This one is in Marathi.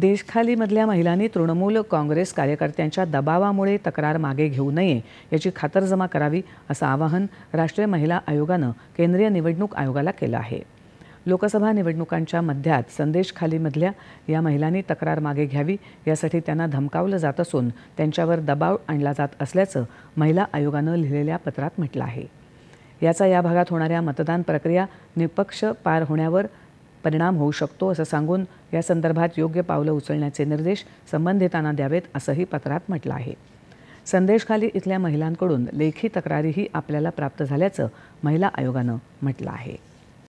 देशखालीमधल्या महिलांनी तृणमूल काँग्रेस कार्यकर्त्यांच्या दबावामुळे तक्रार मागे घेऊ नये याची खातरजमा करावी असं आवाहन राष्ट्रीय महिला आयोगानं केंद्रीय निवडणूक आयोगाला केलं आहे लोकसभा निवडणुकांच्या मध्यात संदेशखालीमधल्या या महिलांनी तक्रार मागे घ्यावी यासाठी त्यांना धमकावलं जात असून त्यांच्यावर दबाव आणला जात असल्याचं महिला आयोगानं लिहिलेल्या पत्रात म्हटलं आहे याचा या भागात होणाऱ्या मतदान प्रक्रिया निपक्ष पार होण्यावर परिणाम होऊ शकतो असं सांगून या संदर्भात योग्य पावलं उचलण्याचे निर्देश संबंधितांना द्यावेत असंही पत्रात म्हटलं आहे संदेशखाली इथल्या महिलांकडून लेखी तक्रारीही आपल्याला प्राप्त झाल्याचं महिला आयोगानं म्हटलं आहे